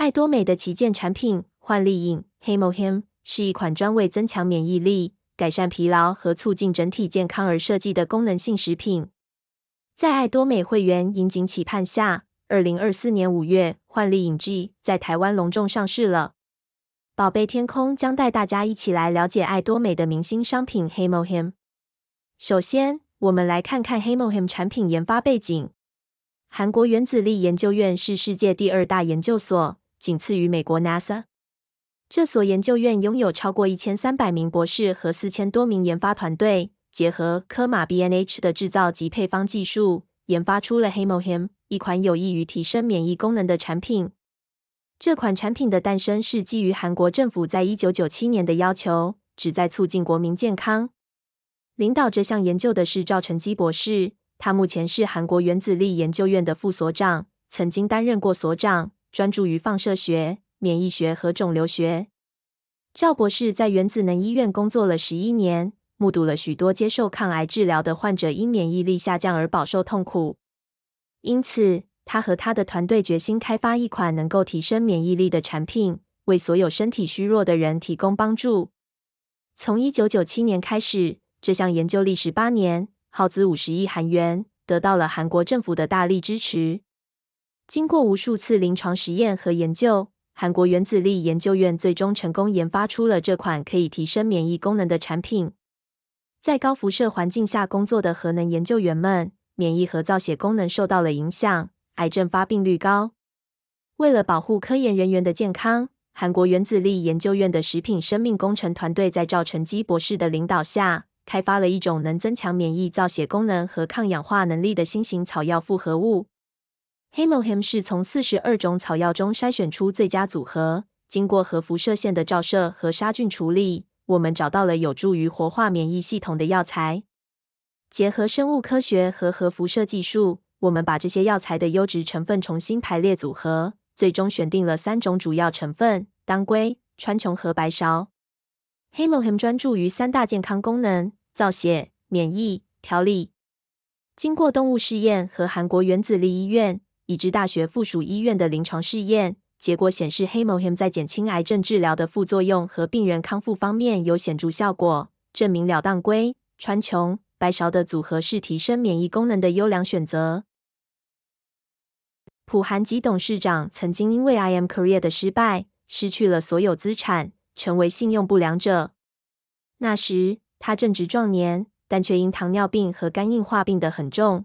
爱多美的旗舰产品幻力影 h e m o Hem） 是一款专为增强免疫力、改善疲劳和促进整体健康而设计的功能性食品。在爱多美会员引颈期盼下，二零二四年五月，幻力影 G 在台湾隆重上市了。宝贝天空将带大家一起来了解爱多美的明星商品 Hemo Hem。首先，我们来看看 Hemo Hem 产品研发背景。韩国原子力研究院是世界第二大研究所。仅次于美国 NASA，这所研究院拥有超过一千三百名博士和四千多名研发团队，结合科马 BNH 的制造及配方技术，研发出了 Hemo Hem 一款有益于提升免疫功能的产品。这款产品的诞生是基于韩国政府在一九九七年的要求，旨在促进国民健康。领导这项研究的是赵成基博士，他目前是韩国原子力研究院的副所长，曾经担任过所长。专注于放射学、免疫学和肿瘤学。赵博士在原子能医院工作了十一年，目睹了许多接受抗癌治疗的患者因免疫力下降而饱受痛苦。因此，他和他的团队决心开发一款能够提升免疫力的产品，为所有身体虚弱的人提供帮助。从一九九七年开始，这项研究历时八年，耗资五十亿韩元，得到了韩国政府的大力支持。经过无数次临床实验和研究，韩国原子力研究院最终成功研发出了这款可以提升免疫功能的产品。在高辐射环境下工作的核能研究员们，免疫和造血功能受到了影响，癌症发病率高。为了保护科研人员的健康，韩国原子力研究院的食品生命工程团队在赵成基博士的领导下，开发了一种能增强免疫、造血功能和抗氧化能力的新型草药复合物。Hemo h i m 是从四十二种草药中筛选出最佳组合，经过核辐射线的照射和杀菌处理，我们找到了有助于活化免疫系统的药材。结合生物科学和核辐射技术，我们把这些药材的优质成分重新排列组合，最终选定了三种主要成分：当归、川穹和白芍。Hemo h i m 专注于三大健康功能：造血、免疫调理。经过动物试验和韩国原子力医院。已知大学附属医院的临床试验结果显示，黑 him 在减轻癌症治疗的副作用和病人康复方面有显著效果，证明了当归、川穹、白芍的组合是提升免疫功能的优良选择。普韩吉董事长曾经因为 I M Korea 的失败，失去了所有资产，成为信用不良者。那时他正值壮年，但却因糖尿病和肝硬化病得很重。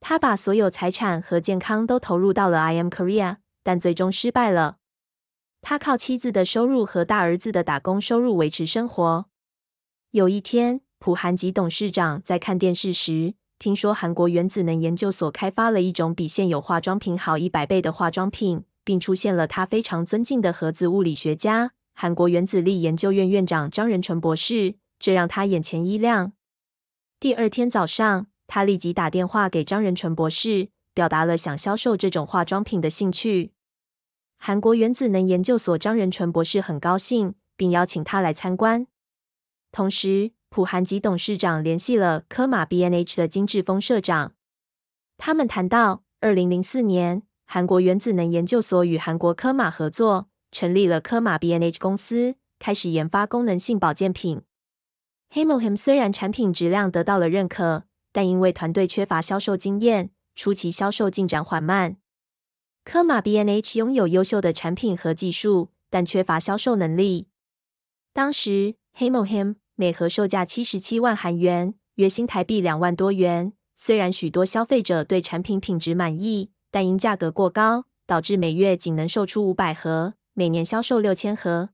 他把所有财产和健康都投入到了 I M Korea，但最终失败了。他靠妻子的收入和大儿子的打工收入维持生活。有一天，朴韩吉董事长在看电视时，听说韩国原子能研究所开发了一种比现有化妆品好一百倍的化妆品，并出现了他非常尊敬的核子物理学家、韩国原子力研究院院长张仁成博士，这让他眼前一亮。第二天早上。他立即打电话给张仁纯博士，表达了想销售这种化妆品的兴趣。韩国原子能研究所张仁纯博士很高兴，并邀请他来参观。同时，普韩吉董事长联系了科马 B N H 的金智峰社长。他们谈到，二零零四年，韩国原子能研究所与韩国科马合作，成立了科马 B N H 公司，开始研发功能性保健品。Hemo h i m 虽然产品质量得到了认可。但因为团队缺乏销售经验，初期销售进展缓慢。科马 B N H 拥有优秀的产品和技术，但缺乏销售能力。当时，黑 i m 每盒售价七十七万韩元，月薪台币两万多元。虽然许多消费者对产品品质满意，但因价格过高，导致每月仅能售出五百盒，每年销售六千盒。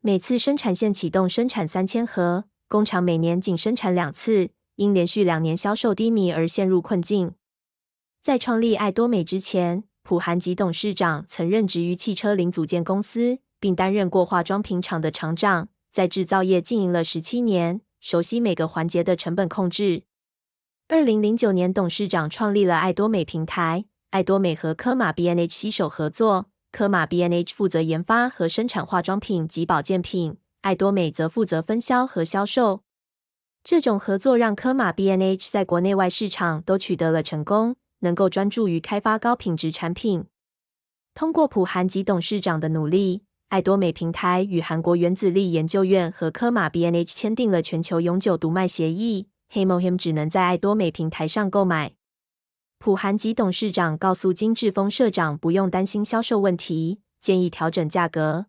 每次生产线启动生产三千盒，工厂每年仅生产两次。因连续两年销售低迷而陷入困境。在创立爱多美之前，朴韩吉董事长曾任职于汽车零组件公司，并担任过化妆品厂的厂长，在制造业经营了十七年，熟悉每个环节的成本控制。二零零九年，董事长创立了爱多美平台。爱多美和科马 Bnh 携手合作，科马 Bnh 负责研发和生产化妆品及保健品，爱多美则负责分销和销售。这种合作让科马 B N H 在国内外市场都取得了成功，能够专注于开发高品质产品。通过朴韩吉董事长的努力，爱多美平台与韩国原子力研究院和科马 B N H 签订了全球永久独卖协议，Hemo h i m 只能在爱多美平台上购买。朴韩吉董事长告诉金志峰社长，不用担心销售问题，建议调整价格。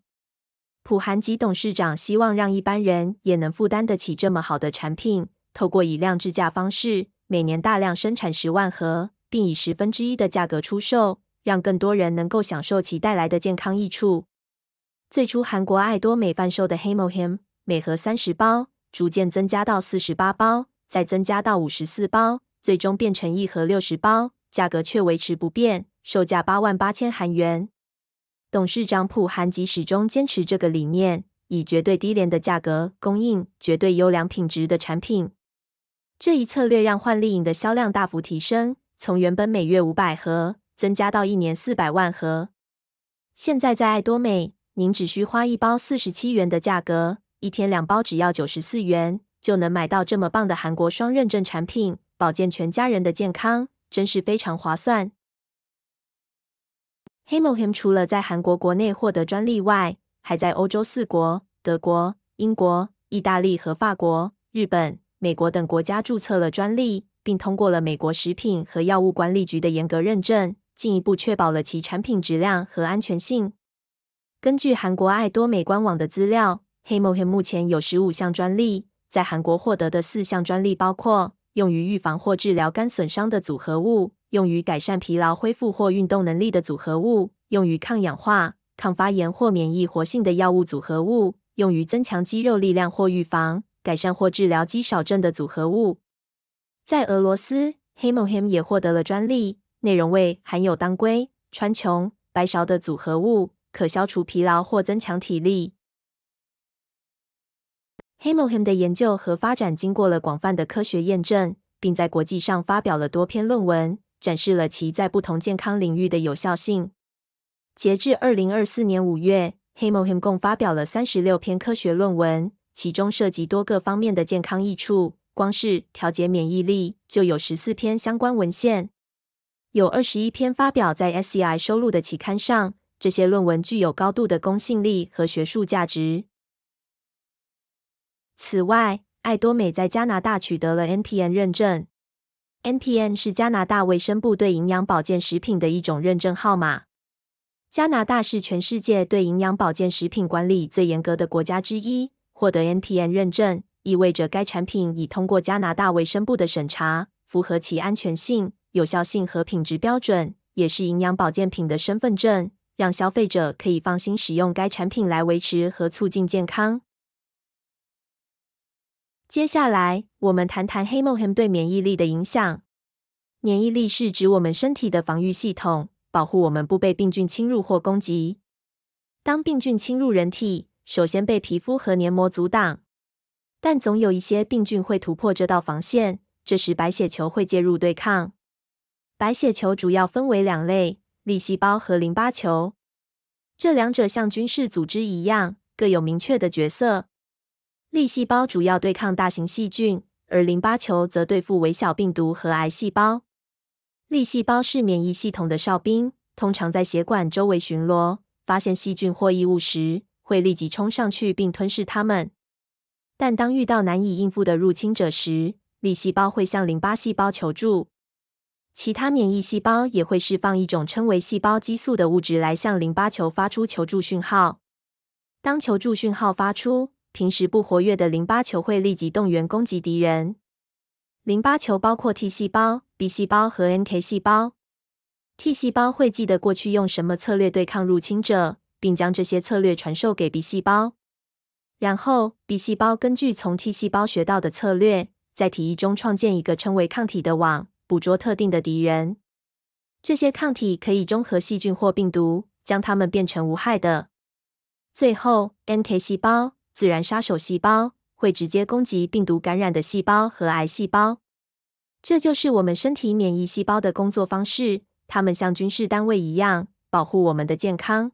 朴韩吉董事长希望让一般人也能负担得起这么好的产品，透过以量制价方式，每年大量生产十万盒，并以十分之一的价格出售，让更多人能够享受其带来的健康益处。最初，韩国爱多美贩售的 Hemo h i m 每盒三十包，逐渐增加到四十八包，再增加到五十四包，最终变成一盒六十包，价格却维持不变，售价八万八千韩元。董事长朴韩吉始终坚持这个理念，以绝对低廉的价格供应绝对优良品质的产品。这一策略让焕丽影的销量大幅提升，从原本每月五百盒增加到一年四百万盒。现在在爱多美，您只需花一包四十七元的价格，一天两包只要九十四元，就能买到这么棒的韩国双认证产品，保健全家人的健康，真是非常划算。黑魔 him 除了在韩国国内获得专利外，还在欧洲四国（德国、英国、意大利和法国）、日本、美国等国家注册了专利，并通过了美国食品和药物管理局的严格认证，进一步确保了其产品质量和安全性。根据韩国爱多美官网的资料，黑魔 him 目前有十五项专利，在韩国获得的四项专利包括用于预防或治疗肝损伤的组合物。用于改善疲劳恢复或运动能力的组合物，用于抗氧化、抗发炎或免疫活性的药物组合物，用于增强肌肉力量或预防、改善或治疗肌少症的组合物。在俄罗斯，Hemo h i m 也获得了专利，内容为含有当归、川穹、白芍的组合物，可消除疲劳或增强体力。Hemo h i m 的研究和发展经过了广泛的科学验证，并在国际上发表了多篇论文。展示了其在不同健康领域的有效性。截至二零二四年五月，黑魔 him 共发表了三十六篇科学论文，其中涉及多个方面的健康益处。光是调节免疫力就有十四篇相关文献，有二十一篇发表在 SCI 收录的期刊上。这些论文具有高度的公信力和学术价值。此外，爱多美在加拿大取得了 NPN 认证。NPN 是加拿大卫生部对营养保健食品的一种认证号码。加拿大是全世界对营养保健食品管理最严格的国家之一。获得 NPN 认证意味着该产品已通过加拿大卫生部的审查，符合其安全性、有效性和品质标准，也是营养保健品的身份证，让消费者可以放心使用该产品来维持和促进健康。接下来，我们谈谈黑梦 h 对免疫力的影响。免疫力是指我们身体的防御系统，保护我们不被病菌侵入或攻击。当病菌侵入人体，首先被皮肤和黏膜阻挡，但总有一些病菌会突破这道防线。这时，白血球会介入对抗。白血球主要分为两类：粒细胞和淋巴球。这两者像军事组织一样，各有明确的角色。粒细胞主要对抗大型细菌，而淋巴球则对付微小病毒和癌细胞。粒细胞是免疫系统的哨兵，通常在血管周围巡逻，发现细菌或异物时会立即冲上去并吞噬它们。但当遇到难以应付的入侵者时，粒细胞会向淋巴细胞求助。其他免疫细胞也会释放一种称为细胞激素的物质来向淋巴球发出求助讯号。当求助讯号发出，平时不活跃的淋巴球会立即动员攻击敌人。淋巴球包括 T 细胞、B 细胞和 NK 细胞。T 细胞会记得过去用什么策略对抗入侵者，并将这些策略传授给 B 细胞。然后，B 细胞根据从 T 细胞学到的策略，在体液中创建一个称为抗体的网，捕捉特定的敌人。这些抗体可以中和细菌或病毒，将它们变成无害的。最后，NK 细胞。自然杀手细胞会直接攻击病毒感染的细胞和癌细胞，这就是我们身体免疫细胞的工作方式。它们像军事单位一样保护我们的健康。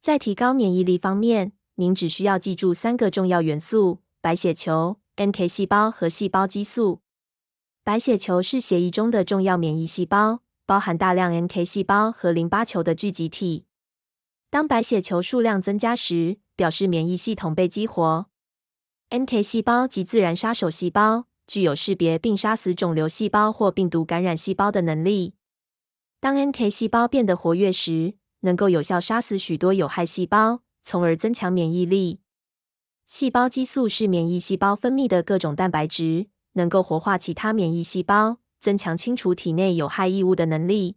在提高免疫力方面，您只需要记住三个重要元素：白血球、NK 细胞和细胞激素。白血球是血液中的重要免疫细胞，包含大量 NK 细胞和淋巴球的聚集体。当白血球数量增加时，表示免疫系统被激活，NK 细胞及自然杀手细胞具有识别并杀死肿瘤细胞或病毒感染细胞的能力。当 NK 细胞变得活跃时，能够有效杀死许多有害细胞，从而增强免疫力。细胞激素是免疫细胞分泌的各种蛋白质，能够活化其他免疫细胞，增强清除体内有害异物的能力。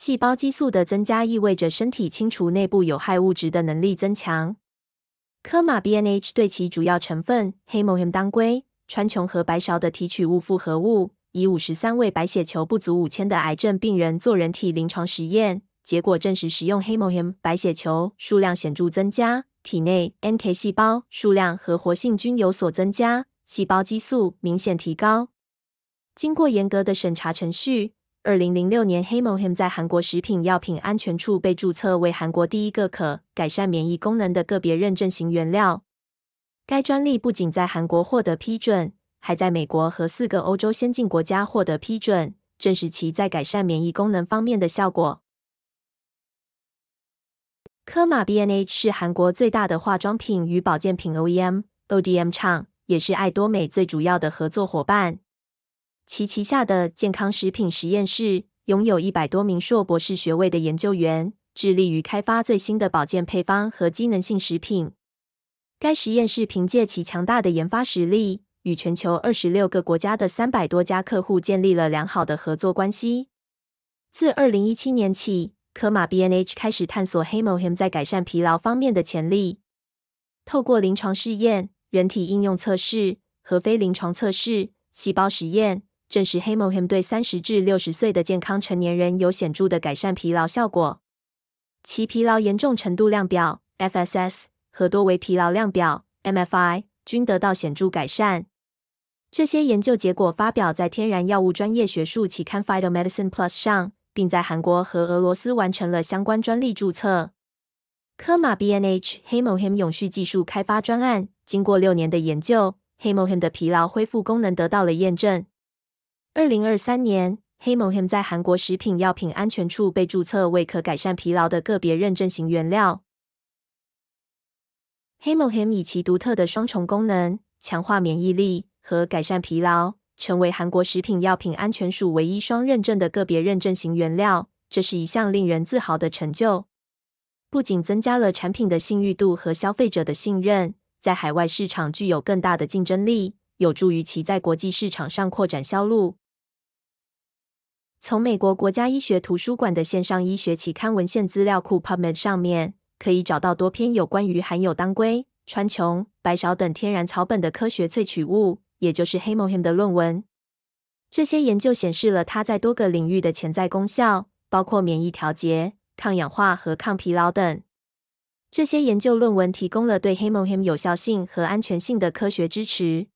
细胞激素的增加意味着身体清除内部有害物质的能力增强。科马 B N H 对其主要成分黑毛茛、当归、川穹和白芍的提取物复合物，以五十三位白血球不足五千的癌症病人做人体临床实验，结果证实使用黑毛茛，白血球数量显著增加，体内 N K 细胞数量和活性均有所增加，细胞激素明显提高。经过严格的审查程序。二零零六年 h a m h e m 在韩国食品药品安全处被注册为韩国第一个可改善免疫功能的个别认证型原料。该专利不仅在韩国获得批准，还在美国和四个欧洲先进国家获得批准，证实其在改善免疫功能方面的效果。科马 Bnh 是韩国最大的化妆品与保健品 OEM/ODM 厂，也是爱多美最主要的合作伙伴。其旗下的健康食品实验室拥有一百多名硕博士学位的研究员，致力于开发最新的保健配方和机能性食品。该实验室凭借其强大的研发实力，与全球二十六个国家的三百多家客户建立了良好的合作关系。自二零一七年起，科马 B N H 开始探索黑 o h e m 在改善疲劳方面的潜力。透过临床试验、人体应用测试和非临床测试、细胞实验。证实，黑魔 him 对三十至六十岁的健康成年人有显著的改善疲劳效果。其疲劳严重程度量表 （FSS） 和多维疲劳量表 （MFI） 均得到显著改善。这些研究结果发表在《天然药物专业学术期刊》（Phytomedicine Plus） 上，并在韩国和俄罗斯完成了相关专利注册。科马 B N H 黑魔 him 永续技术开发专案，经过六年的研究，黑魔 him 的疲劳恢复功能得到了验证。二零二三年，黑某 him 在韩国食品药品安全处被注册为可改善疲劳的个别认证型原料。黑某 him 以其独特的双重功能——强化免疫力和改善疲劳，成为韩国食品药品安全署唯一双认证的个别认证型原料。这是一项令人自豪的成就，不仅增加了产品的信誉度和消费者的信任，在海外市场具有更大的竞争力。有助于其在国际市场上扩展销路。从美国国家医学图书馆的线上医学期刊文献资料库 PubMed 上面，可以找到多篇有关于含有当归、川穹、白芍等天然草本的科学萃取物，也就是 h m o h i m 的论文。这些研究显示了它在多个领域的潜在功效，包括免疫调节、抗氧化和抗疲劳等。这些研究论文提供了对 h m o h i m 有效性和安全性的科学支持。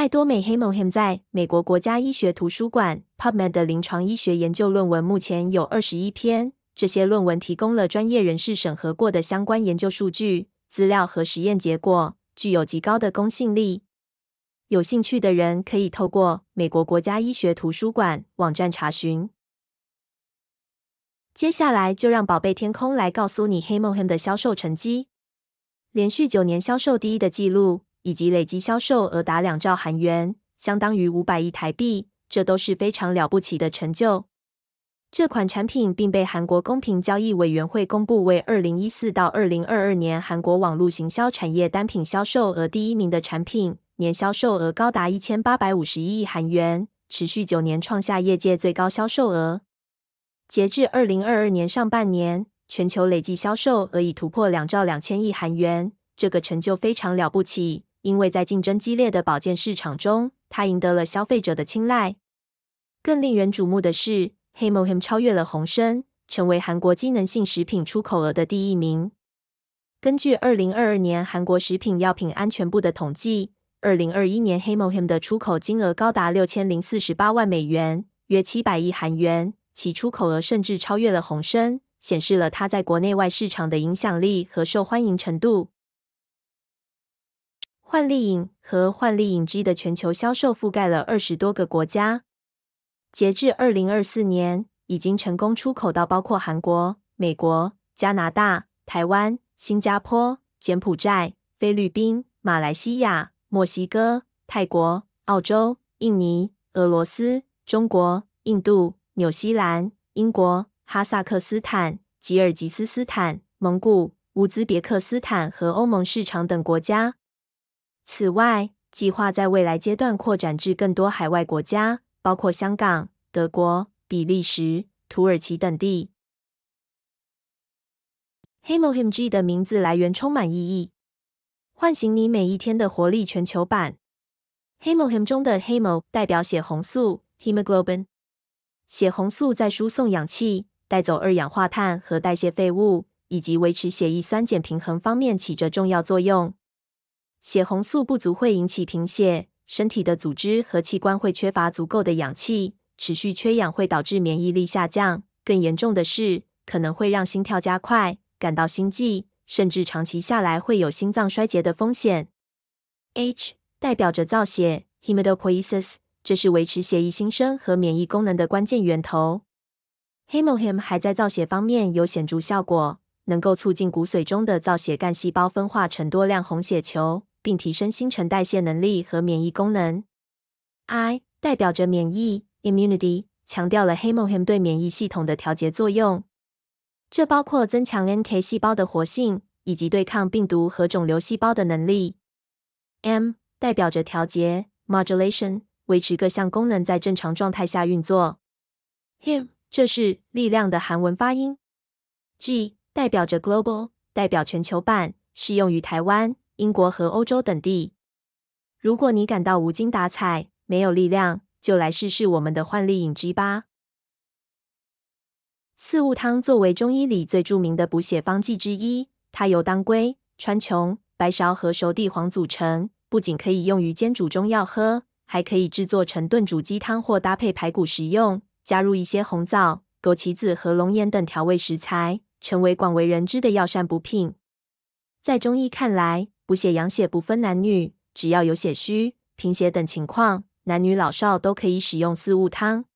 艾多美黑梦 him 在美国国家医学图书馆 PubMed 的临床医学研究论文目前有二十一篇，这些论文提供了专业人士审核过的相关研究数据、资料和实验结果，具有极高的公信力。有兴趣的人可以透过美国国家医学图书馆网站查询。接下来就让宝贝天空来告诉你黑梦 him 的销售成绩，连续九年销售第一的记录。以及累计销售额达两兆韩元，相当于五百亿台币，这都是非常了不起的成就。这款产品并被韩国公平交易委员会公布为二零一四到二零二二年韩国网络行销产业单品销售额第一名的产品，年销售额高达一千八百五十一亿韩元，持续九年创下业界最高销售额。截至二零二二年上半年，全球累计销售额已突破两兆两千亿韩元，这个成就非常了不起。因为在竞争激烈的保健市场中，它赢得了消费者的青睐。更令人瞩目的是黑 i h i m 超越了红参，成为韩国机能性食品出口额的第一名。根据二零二二年韩国食品药品安全部的统计，二零二一年黑 i h i m 的出口金额高达六千零四十八万美元，约七百亿韩元，其出口额甚至超越了红参，显示了它在国内外市场的影响力和受欢迎程度。幻丽影和幻丽影 G 的全球销售覆盖了二十多个国家。截至二零二四年，已经成功出口到包括韩国、美国、加拿大、台湾、新加坡、柬埔寨、菲律宾、马来西亚、墨西哥、泰国、澳洲、印尼、俄罗斯、中国、印度、新西兰、英国、哈萨克斯坦、吉尔吉斯斯坦、蒙古、乌兹别克斯坦和欧盟市场等国家。此外，计划在未来阶段扩展至更多海外国家，包括香港、德国、比利时、土耳其等地。HemoHimG 的名字来源充满意义，唤醒你每一天的活力。全球版 HemoHim 中的 Hemo 代表血红素 （Hemoglobin），血红素在输送氧气、带走二氧化碳和代谢废物，以及维持血液酸碱平衡方面起着重要作用。血红素不足会引起贫血，身体的组织和器官会缺乏足够的氧气。持续缺氧会导致免疫力下降，更严重的是，可能会让心跳加快，感到心悸，甚至长期下来会有心脏衰竭的风险。H 代表着造血 （Hemopoiesis），这是维持血液新生和免疫功能的关键源头。Hemohem 还在造血方面有显著效果，能够促进骨髓中的造血干细胞分化成多量红血球。并提升新陈代谢能力和免疫功能。I 代表着免疫 （immunity），强调了黑 o h m 对免疫系统的调节作用，这包括增强 NK 细胞的活性以及对抗病毒和肿瘤细胞的能力。M 代表着调节 （modulation），维持各项功能在正常状态下运作。him 这是力量的韩文发音。G 代表着 global，代表全球版，适用于台湾。英国和欧洲等地，如果你感到无精打采、没有力量，就来试试我们的幻力饮 G 吧。四物汤作为中医里最著名的补血方剂之一，它由当归、川穹、白芍和熟地黄组成，不仅可以用于煎煮中药喝，还可以制作成炖煮鸡汤或搭配排骨食用。加入一些红枣、枸杞子和龙眼等调味食材，成为广为人知的药膳补品。在中医看来，补血养血不分男女，只要有血虚、贫血等情况，男女老少都可以使用四物汤。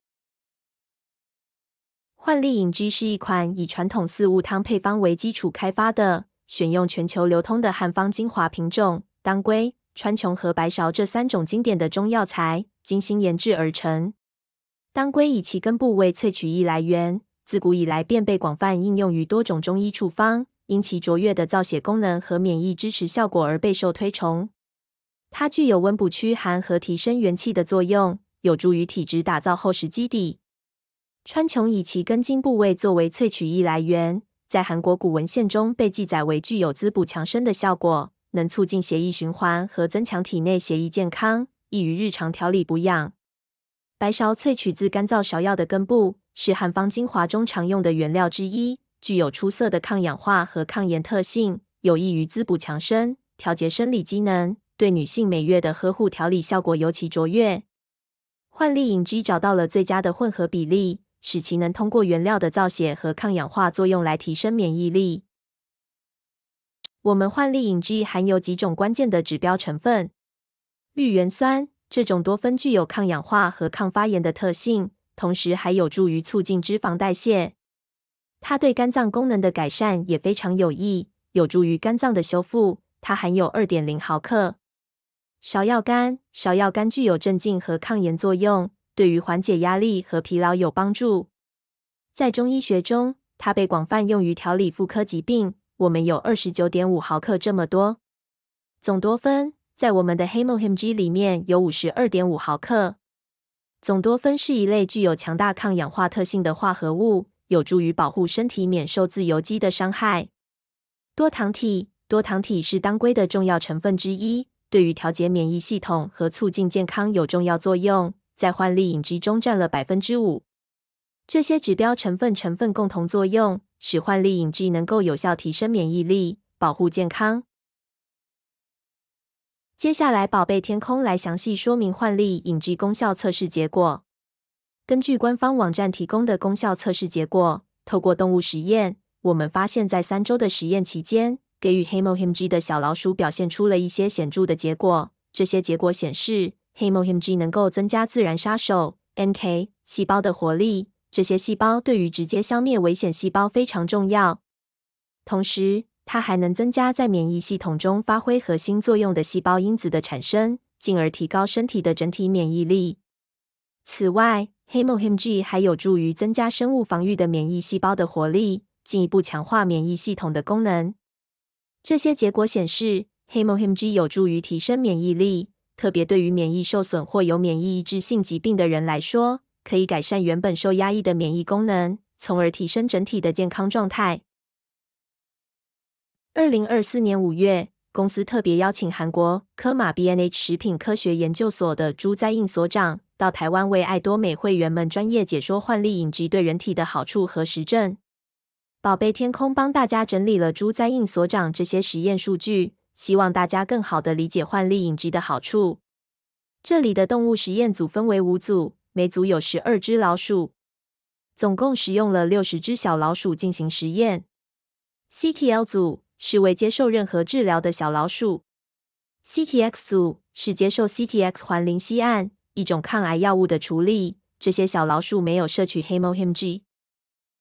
幻力饮剂是一款以传统四物汤配方为基础开发的，选用全球流通的汉方精华品种当归、川穹和白芍这三种经典的中药材，精心研制而成。当归以其根部为萃取一来源，自古以来便被广泛应用于多种中医处方。因其卓越的造血功能和免疫支持效果而备受推崇。它具有温补驱寒和提升元气的作用，有助于体质打造厚实基底。川穹以其根茎部位作为萃取液来源，在韩国古文献中被记载为具有滋补强身的效果，能促进血液循环和增强体内血液健康，易于日常调理补养。白芍萃取自干燥芍药的根部，是汉方精华中常用的原料之一。具有出色的抗氧化和抗炎特性，有益于滋补强身、调节生理机能，对女性每月的呵护调理效果尤其卓越。幻丽饮 G 找到了最佳的混合比例，使其能通过原料的造血和抗氧化作用来提升免疫力。我们幻丽饮 G 含有几种关键的指标成分，绿原酸这种多酚具有抗氧化和抗发炎的特性，同时还有助于促进脂肪代谢。它对肝脏功能的改善也非常有益，有助于肝脏的修复。它含有二点零毫克芍药苷，芍药苷具有镇静和抗炎作用，对于缓解压力和疲劳有帮助。在中医学中，它被广泛用于调理妇科疾病。我们有二十九点五毫克这么多总多酚，在我们的黑 o HMG 里面有五十二点五毫克。总多酚是一类具有强大抗氧化特性的化合物。有助于保护身体免受自由基的伤害。多糖体，多糖体是当归的重要成分之一，对于调节免疫系统和促进健康有重要作用，在幻力饮剂中占了百分之五。这些指标成分成分共同作用，使幻力饮剂能够有效提升免疫力，保护健康。接下来，宝贝天空来详细说明幻力饮剂功效测试结果。根据官方网站提供的功效测试结果，透过动物实验，我们发现，在三周的实验期间，给予 HemoHMG 的小老鼠表现出了一些显著的结果。这些结果显示，HemoHMG 能够增加自然杀手 （NK） 细胞的活力，这些细胞对于直接消灭危险细胞非常重要。同时，它还能增加在免疫系统中发挥核心作用的细胞因子的产生，进而提高身体的整体免疫力。此外，黑 e h i HMG 还有助于增加生物防御的免疫细胞的活力，进一步强化免疫系统的功能。这些结果显示黑 e h i HMG 有助于提升免疫力，特别对于免疫受损或有免疫抑制性疾病的人来说，可以改善原本受压抑的免疫功能，从而提升整体的健康状态。二零二四年五月，公司特别邀请韩国科马 B N H 食品科学研究所的朱在印所长。到台湾为爱多美会员们专业解说幻力影集对人体的好处和实证。宝贝天空帮大家整理了朱在印所长这些实验数据，希望大家更好的理解幻力影集的好处。这里的动物实验组分为五组，每组有十二只老鼠，总共使用了六十只小老鼠进行实验。CTL 组是未接受任何治疗的小老鼠，CTX 组是接受 CTX 环磷酰胺。一种抗癌药物的处理，这些小老鼠没有摄取。Hemo Hg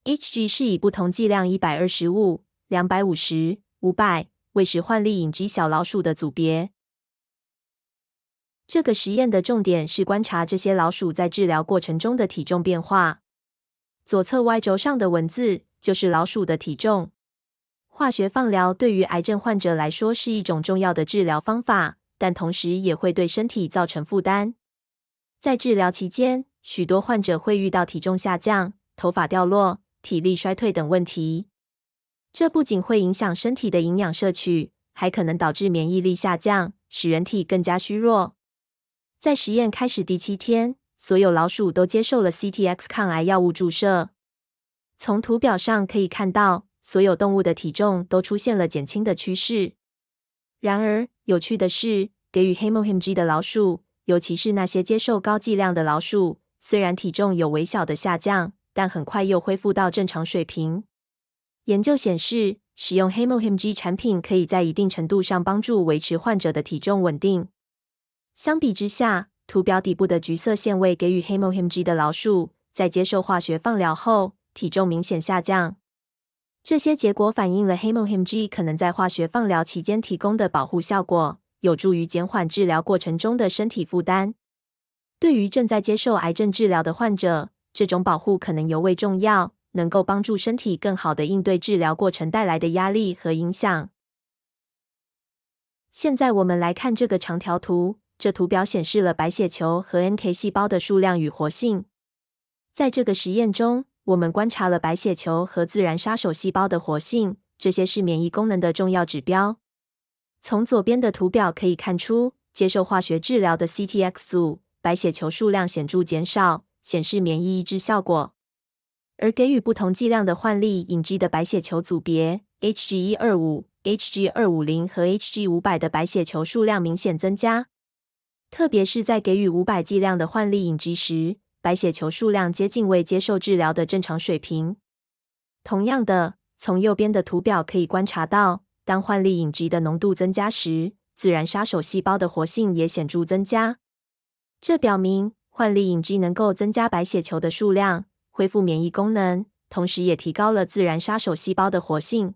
Hg 是以不同剂量（一百二十五、两百五十、五百）喂食患力隐剂小老鼠的组别。这个实验的重点是观察这些老鼠在治疗过程中的体重变化。左侧 Y 轴上的文字就是老鼠的体重。化学放疗对于癌症患者来说是一种重要的治疗方法，但同时也会对身体造成负担。在治疗期间，许多患者会遇到体重下降、头发掉落、体力衰退等问题。这不仅会影响身体的营养摄取，还可能导致免疫力下降，使人体更加虚弱。在实验开始第七天，所有老鼠都接受了 CTX 抗癌药物注射。从图表上可以看到，所有动物的体重都出现了减轻的趋势。然而，有趣的是，给予 HMOHMG 的老鼠。尤其是那些接受高剂量的老鼠，虽然体重有微小的下降，但很快又恢复到正常水平。研究显示，使用 HemoHMG 产品可以在一定程度上帮助维持患者的体重稳定。相比之下，图表底部的橘色线位给予 HemoHMG 的老鼠，在接受化学放疗后体重明显下降。这些结果反映了 HemoHMG 可能在化学放疗期间提供的保护效果。有助于减缓治疗过程中的身体负担。对于正在接受癌症治疗的患者，这种保护可能尤为重要，能够帮助身体更好的应对治疗过程带来的压力和影响。现在我们来看这个长条图，这图表显示了白血球和 NK 细胞的数量与活性。在这个实验中，我们观察了白血球和自然杀手细胞的活性，这些是免疫功能的重要指标。从左边的图表可以看出，接受化学治疗的 CTX 组白血球数量显著减少，显示免疫抑制效果；而给予不同剂量的幻力引剂的白血球组别 HG 一二五、HG 二五零和 HG 五百的白血球数量明显增加，特别是在给予五百剂量的幻力引剂时，白血球数量接近未接受治疗的正常水平。同样的，从右边的图表可以观察到。当幻力影剂的浓度增加时，自然杀手细胞的活性也显著增加。这表明幻力影剂能够增加白血球的数量，恢复免疫功能，同时也提高了自然杀手细胞的活性。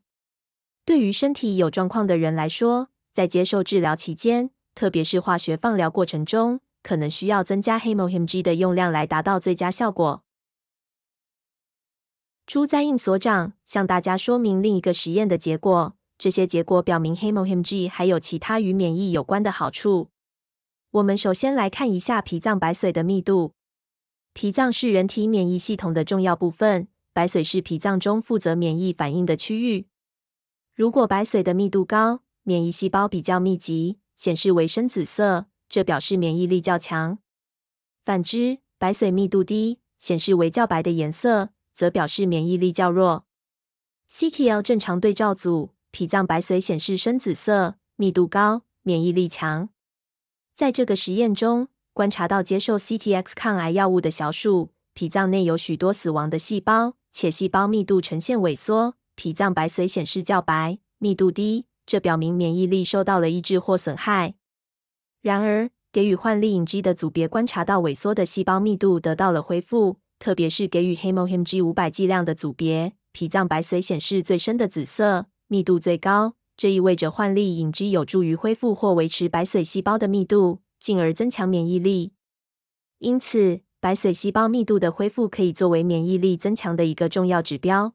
对于身体有状况的人来说，在接受治疗期间，特别是化学放疗过程中，可能需要增加黑 e m g 的用量来达到最佳效果。朱在应所长向大家说明另一个实验的结果。这些结果表明，HMO-HMG 还有其他与免疫有关的好处。我们首先来看一下脾脏白髓的密度。脾脏是人体免疫系统的重要部分，白髓是脾脏中负责免疫反应的区域。如果白髓的密度高，免疫细胞比较密集，显示为深紫色，这表示免疫力较强；反之，白髓密度低，显示为较白的颜色，则表示免疫力较弱。CTL 正常对照组。脾脏白髓显示深紫色，密度高，免疫力强。在这个实验中，观察到接受 CTX 抗癌药物的小鼠脾脏内有许多死亡的细胞，且细胞密度呈现萎缩，脾脏白髓显示较白，密度低，这表明免疫力受到了抑制或损害。然而，给予幻力引 G 的组别观察到萎缩的细胞密度得到了恢复，特别是给予 Hemo HMG 五百剂量的组别，脾脏白髓显示最深的紫色。密度最高，这意味着幻力隐剂有助于恢复或维持白髓细胞的密度，进而增强免疫力。因此，白髓细胞密度的恢复可以作为免疫力增强的一个重要指标。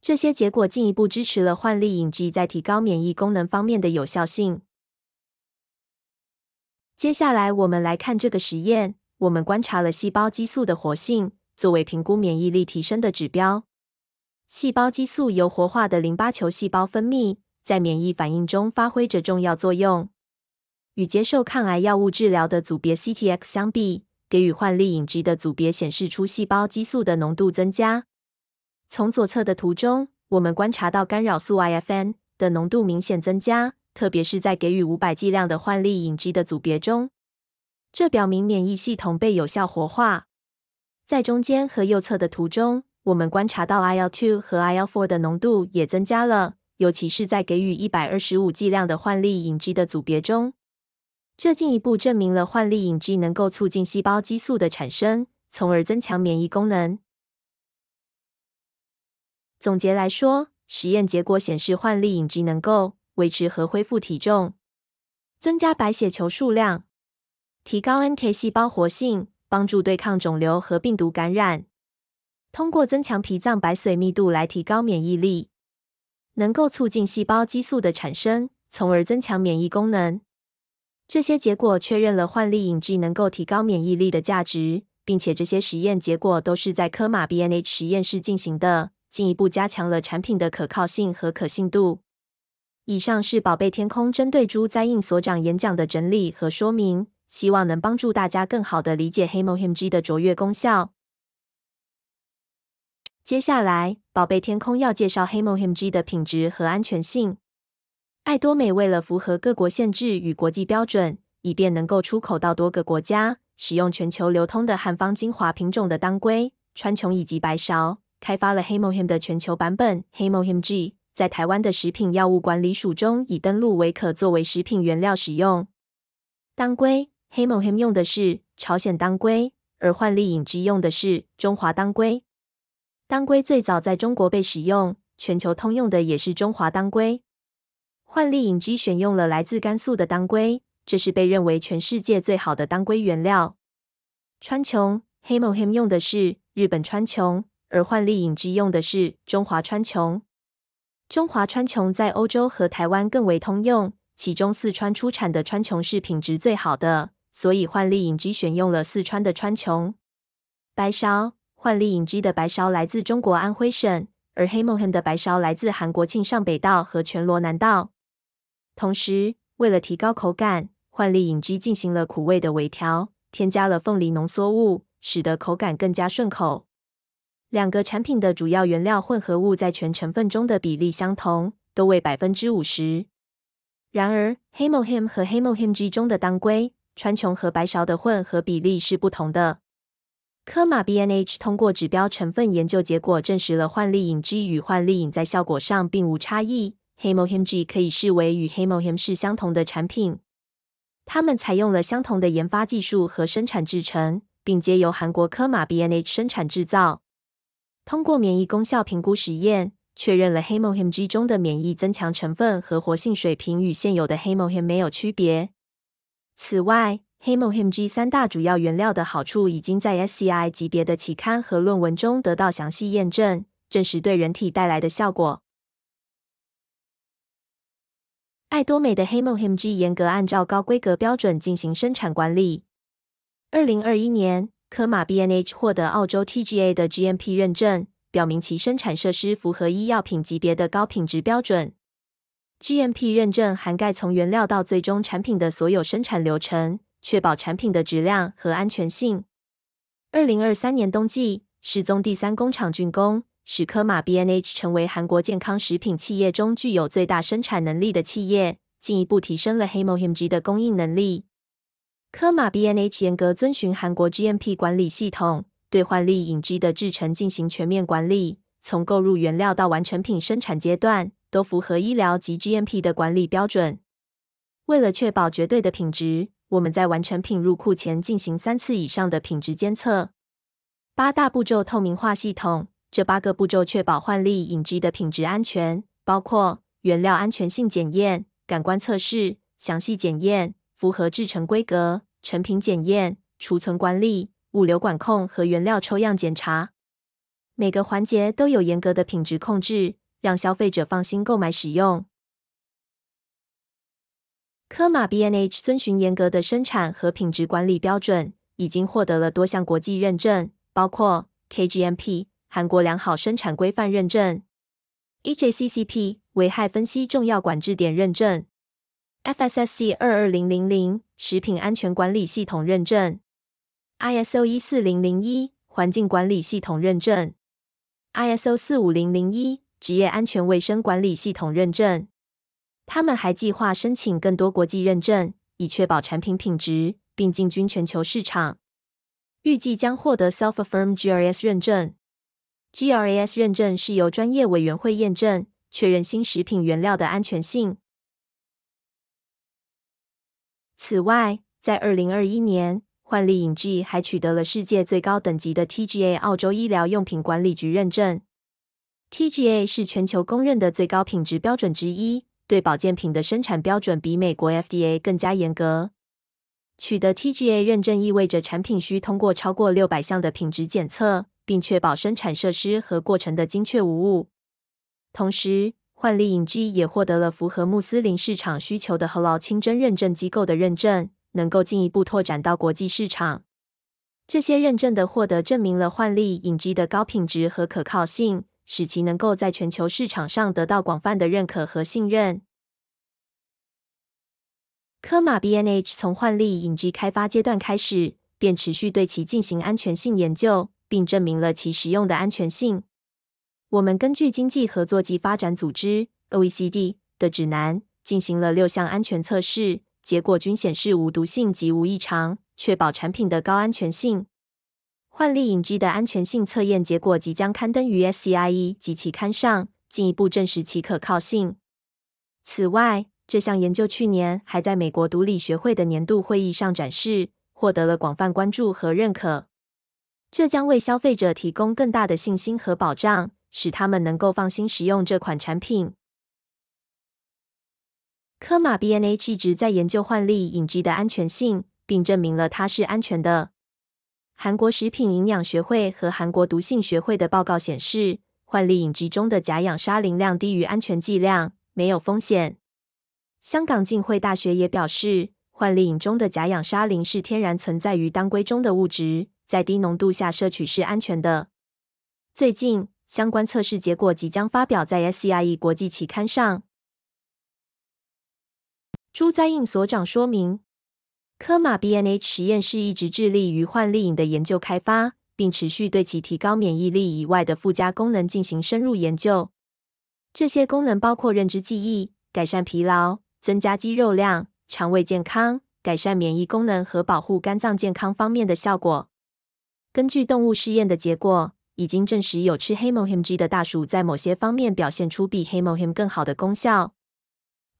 这些结果进一步支持了幻力隐剂在提高免疫功能方面的有效性。接下来，我们来看这个实验。我们观察了细胞激素的活性，作为评估免疫力提升的指标。细胞激素由活化的淋巴球细胞分泌，在免疫反应中发挥着重要作用。与接受抗癌药物治疗的组别 CTX 相比，给予幻力引剂的组别显示出细胞激素的浓度增加。从左侧的图中，我们观察到干扰素 IFN 的浓度明显增加，特别是在给予五百剂量的幻力引剂的组别中。这表明免疫系统被有效活化。在中间和右侧的图中。我们观察到 IL two 和 IL four 的浓度也增加了，尤其是在给予一百二十五剂量的幻力引剂的组别中。这进一步证明了幻力引剂能够促进细胞激素的产生，从而增强免疫功能。总结来说，实验结果显示，幻力引剂能够维持和恢复体重，增加白血球数量，提高 NK 细胞活性，帮助对抗肿瘤和病毒感染。通过增强脾脏白髓密度来提高免疫力，能够促进细胞激素的产生，从而增强免疫功能。这些结果确认了幻力影剂能够提高免疫力的价值，并且这些实验结果都是在科马 BNH 实验室进行的，进一步加强了产品的可靠性和可信度。以上是宝贝天空针对朱灾印所长演讲的整理和说明，希望能帮助大家更好的理解黑魔 m g 的卓越功效。接下来，宝贝天空要介绍黑魔 HMG 的品质和安全性。爱多美为了符合各国限制与国际标准，以便能够出口到多个国家，使用全球流通的汉方精华品种的当归、川穹以及白芍，开发了黑魔 HM 的全球版本黑魔 HMG。在台湾的食品药物管理署中，已登录为可作为食品原料使用。当归黑魔 HM 用的是朝鲜当归，而焕丽饮之用的是中华当归。当归最早在中国被使用，全球通用的也是中华当归。幻丽影芝选用了来自甘肃的当归，这是被认为全世界最好的当归原料。川穹黑 i 黑用的是日本川穹，而幻丽影芝用的是中华川穹。中华川穹在欧洲和台湾更为通用，其中四川出产的川穹是品质最好的，所以幻丽影芝选用了四川的川穹。白芍。幻丽影 G 的白芍来自中国安徽省，而黑梦恨的白芍来自韩国庆尚北道和全罗南道。同时，为了提高口感，幻丽影 G 进行了苦味的微调，添加了凤梨浓缩物，使得口感更加顺口。两个产品的主要原料混合物在全成分中的比例相同，都为百分之五十。然而，黑梦黑和黑梦恨 G 中的当归、川穹和白芍的混合比例是不同的。科马 B N H 通过指标成分研究结果证实了幻丽影 G 与幻丽影在效果上并无差异。黑魔 m G 可以视为与黑魔 HM 是相同的产品。他们采用了相同的研发技术和生产制程，并皆由韩国科马 B N H 生产制造。通过免疫功效评估实验，确认了黑魔 m G 中的免疫增强成分和活性水平与现有的黑魔 HM 没有区别。此外，黑梦 HMG 三大主要原料的好处已经在 SCI 级别的期刊和论文中得到详细验证，证实对人体带来的效果。爱多美的黑梦 HMG 严格按照高规格标准进行生产管理。二零二一年，科马 BNH 获得澳洲 TGA 的 GMP 认证，表明其生产设施符合医药品级别的高品质标准。GMP 认证涵盖从原料到最终产品的所有生产流程。确保产品的质量和安全性。二零二三年冬季，世宗第三工厂竣工，使科马 B N H 成为韩国健康食品企业中具有最大生产能力的企业，进一步提升了黑 o HMG 的供应能力。科马 B N H 严格遵循韩国 G M P 管理系统，对幻力影 g 的制程进行全面管理，从购入原料到完成品生产阶段都符合医疗及 G M P 的管理标准。为了确保绝对的品质。我们在完成品入库前进行三次以上的品质监测。八大步骤透明化系统，这八个步骤确保换丽引机的品质安全，包括原料安全性检验、感官测试、详细检验、符合制成规格、成品检验、储存管理、物流管控和原料抽样检查。每个环节都有严格的品质控制，让消费者放心购买使用。科马 B N H 遵循严格的生产和品质管理标准，已经获得了多项国际认证，包括 K G M P 韩国良好生产规范认证、E J C C P 危害分析重要管制点认证、F S S C 二二零零零食品安全管理系统认证、I S O 一四零零一环境管理系统认证、I S O 四五零零一职业安全卫生管理系统认证。他们还计划申请更多国际认证，以确保产品品质，并进军全球市场。预计将获得 s e l f a f f i r m GRS 认证。GRS 认证是由专业委员会验证，确认新食品原料的安全性。此外，在二零二一年，幻丽影 G 还取得了世界最高等级的 TGA 澳洲医疗用品管理局认证。TGA 是全球公认的最高品质标准之一。对保健品的生产标准比美国 FDA 更加严格。取得 TGA 认证意味着产品需通过超过六百项的品质检测，并确保生产设施和过程的精确无误。同时，幻丽影 G 也获得了符合穆斯林市场需求的 HAL 清真认证机构的认证，能够进一步拓展到国际市场。这些认证的获得证明了幻丽影 G 的高品质和可靠性。使其能够在全球市场上得到广泛的认可和信任。科马 B N H 从幻力引剂开发阶段开始，便持续对其进行安全性研究，并证明了其使用的安全性。我们根据经济合作及发展组织 （OECD） 的指南，进行了六项安全测试，结果均显示无毒性及无异常，确保产品的高安全性。幻力影剂的安全性测验结果即将刊登于 SCI e 及其刊上，进一步证实其可靠性。此外，这项研究去年还在美国独立学会的年度会议上展示，获得了广泛关注和认可。这将为消费者提供更大的信心和保障，使他们能够放心使用这款产品。科马 BNA 一直在研究幻力影剂的安全性，并证明了它是安全的。韩国食品营养学会和韩国毒性学会的报告显示，幻影饮中的甲氧沙林量低于安全剂量，没有风险。香港浸会大学也表示，幻丽饮中的甲氧沙林是天然存在于当归中的物质，在低浓度下摄取是安全的。最近相关测试结果即将发表在《SciE 国际期刊》上。朱在应所长说明。科马 B N H 实验室一直致力于幻丽影的研究开发，并持续对其提高免疫力以外的附加功能进行深入研究。这些功能包括认知记忆、改善疲劳、增加肌肉量、肠胃健康、改善免疫功能和保护肝脏健康方面的效果。根据动物试验的结果，已经证实有吃黑 o HMG 的大鼠在某些方面表现出比黑 o h e m 更好的功效。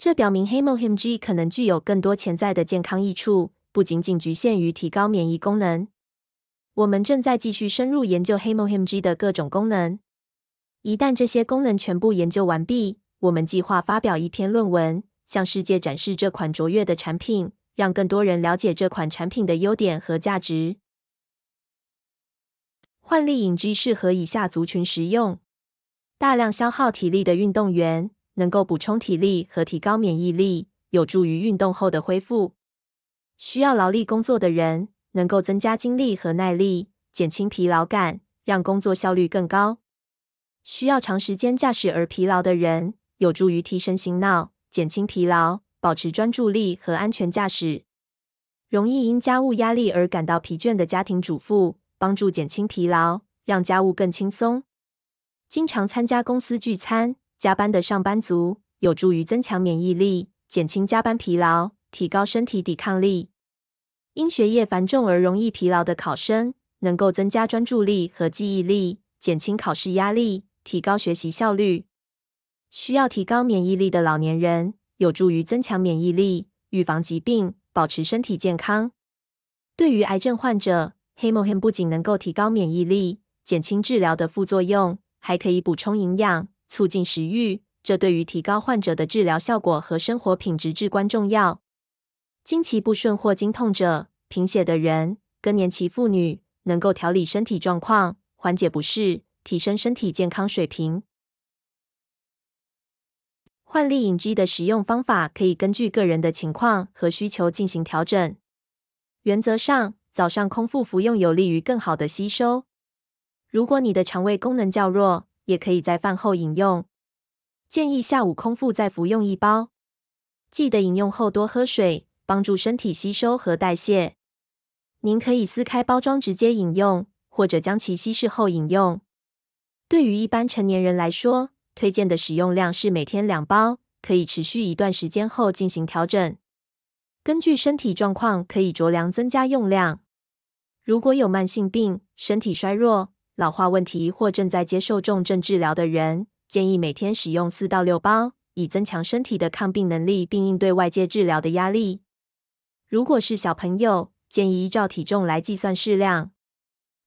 这表明黑 o HMG 可能具有更多潜在的健康益处，不仅仅局限于提高免疫功能。我们正在继续深入研究黑 o HMG 的各种功能。一旦这些功能全部研究完毕，我们计划发表一篇论文，向世界展示这款卓越的产品，让更多人了解这款产品的优点和价值。幻力影 G 适合以下族群食用：大量消耗体力的运动员。能够补充体力和提高免疫力，有助于运动后的恢复。需要劳力工作的人能够增加精力和耐力，减轻疲劳感，让工作效率更高。需要长时间驾驶而疲劳的人，有助于提神醒脑，减轻疲劳，保持专注力和安全驾驶。容易因家务压力而感到疲倦的家庭主妇，帮助减轻疲劳，让家务更轻松。经常参加公司聚餐。加班的上班族有助于增强免疫力，减轻加班疲劳，提高身体抵抗力。因学业繁重而容易疲劳的考生能够增加专注力和记忆力，减轻考试压力，提高学习效率。需要提高免疫力的老年人有助于增强免疫力，预防疾病，保持身体健康。对于癌症患者，黑木黑不仅能够提高免疫力，减轻治疗的副作用，还可以补充营养。促进食欲，这对于提高患者的治疗效果和生活品质至关重要。经期不顺或经痛者、贫血的人、更年期妇女能够调理身体状况，缓解不适，提升身体健康水平。幻力饮剂的使用方法可以根据个人的情况和需求进行调整。原则上，早上空腹服用有利于更好的吸收。如果你的肠胃功能较弱，也可以在饭后饮用，建议下午空腹再服用一包。记得饮用后多喝水，帮助身体吸收和代谢。您可以撕开包装直接饮用，或者将其稀释后饮用。对于一般成年人来说，推荐的使用量是每天两包，可以持续一段时间后进行调整。根据身体状况，可以酌量增加用量。如果有慢性病、身体衰弱，老化问题或正在接受重症治疗的人，建议每天使用四到六包，以增强身体的抗病能力并应对外界治疗的压力。如果是小朋友，建议依照体重来计算适量。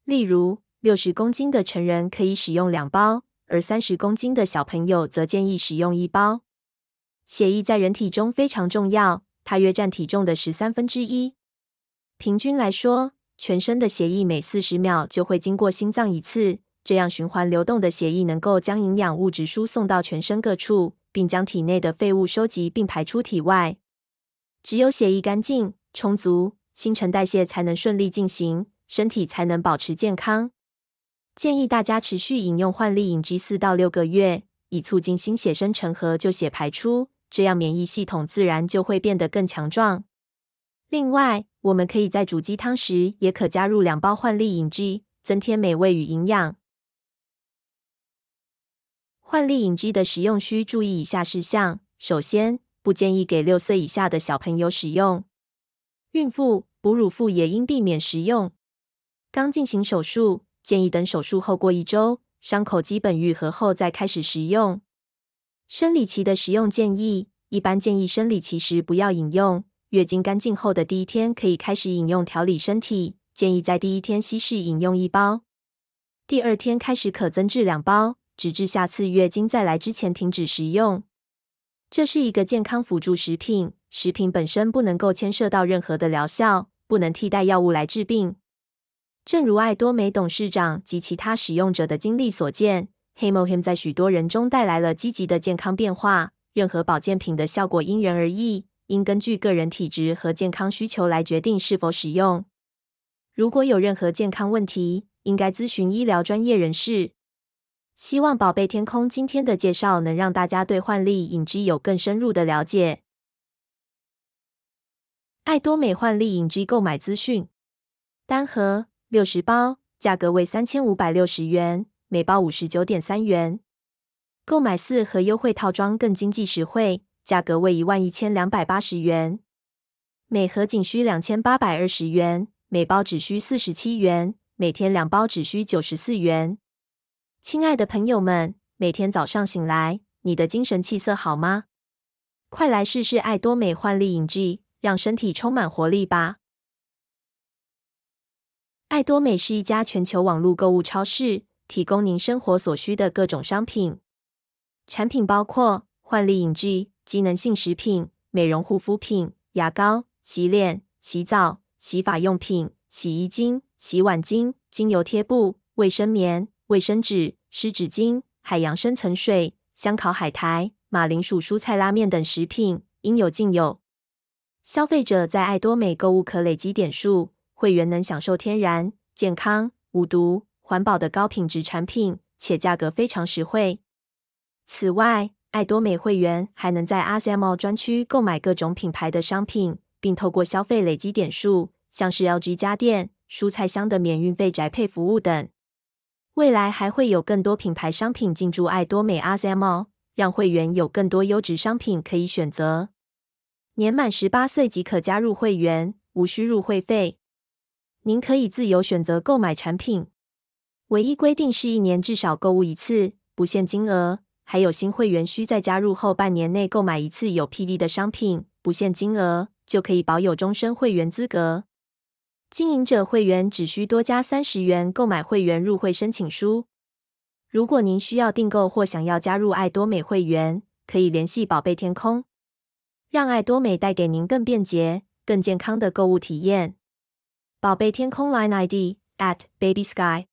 例如，六十公斤的成人可以使用两包，而三十公斤的小朋友则建议使用一包。血液在人体中非常重要，它约占体重的十三分之一。平均来说，全身的血液每四十秒就会经过心脏一次，这样循环流动的血液能够将营养物质输送到全身各处，并将体内的废物收集并排出体外。只有血液干净、充足，新陈代谢才能顺利进行，身体才能保持健康。建议大家持续饮用幻力饮机四到六个月，以促进新血生成和旧血排出，这样免疫系统自然就会变得更强壮。另外，我们可以在煮鸡汤时，也可加入两包幻力饮剂，增添美味与营养。幻力饮 G 的使用需注意以下事项：首先，不建议给六岁以下的小朋友使用；孕妇、哺乳妇也应避免食用。刚进行手术，建议等手术后过一周，伤口基本愈合后再开始食用。生理期的食用建议，一般建议生理期时不要饮用。月经干净后的第一天可以开始饮用调理身体，建议在第一天稀释饮用一包，第二天开始可增至两包，直至下次月经再来之前停止食用。这是一个健康辅助食品，食品本身不能够牵涉到任何的疗效，不能替代药物来治病。正如爱多美董事长及其他使用者的经历所见黑莓黑在许多人中带来了积极的健康变化。任何保健品的效果因人而异。应根据个人体质和健康需求来决定是否使用。如果有任何健康问题，应该咨询医疗专业人士。希望宝贝天空今天的介绍能让大家对幻力影剂有更深入的了解。爱多美幻力影剂购买资讯：单盒六十包，价格为三千五百六十元，每包五十九点三元。购买四盒优惠套装更经济实惠。价格为一万一千两百八十元，每盒仅需两千八百二十元，每包只需四十七元，每天两包只需九十四元。亲爱的朋友们，每天早上醒来，你的精神气色好吗？快来试试爱多美焕丽饮剂，让身体充满活力吧！爱多美是一家全球网络购物超市，提供您生活所需的各种商品，产品包括焕丽饮剂。机能性食品、美容护肤品、牙膏、洗脸、洗澡、洗发用品、洗衣精、洗碗精、精油贴布、卫生棉、卫生纸、湿纸巾、海洋深层水、香烤海苔、马铃薯、蔬菜拉面等食品应有尽有。消费者在爱多美购物可累积点数，会员能享受天然、健康、无毒、环保的高品质产品，且价格非常实惠。此外，爱多美会员还能在 ASML 专区购买各种品牌的商品，并透过消费累积点数，像是 LG 家电、蔬菜箱的免运费宅配服务等。未来还会有更多品牌商品进驻爱多美 ASML，让会员有更多优质商品可以选择。年满十八岁即可加入会员，无需入会费。您可以自由选择购买产品，唯一规定是一年至少购物一次，不限金额。还有新会员需在加入后半年内购买一次有 P.D. 的商品，不限金额，就可以保有终身会员资格。经营者会员只需多加三十元购买会员入会申请书。如果您需要订购或想要加入爱多美会员，可以联系宝贝天空，让爱多美带给您更便捷、更健康的购物体验。宝贝天空 Line ID at baby sky。